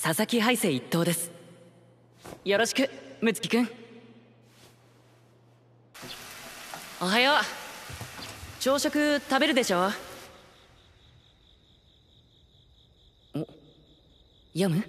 佐々木敗生一等ですよろしく睦月君おはよう朝食食べるでしょおやむ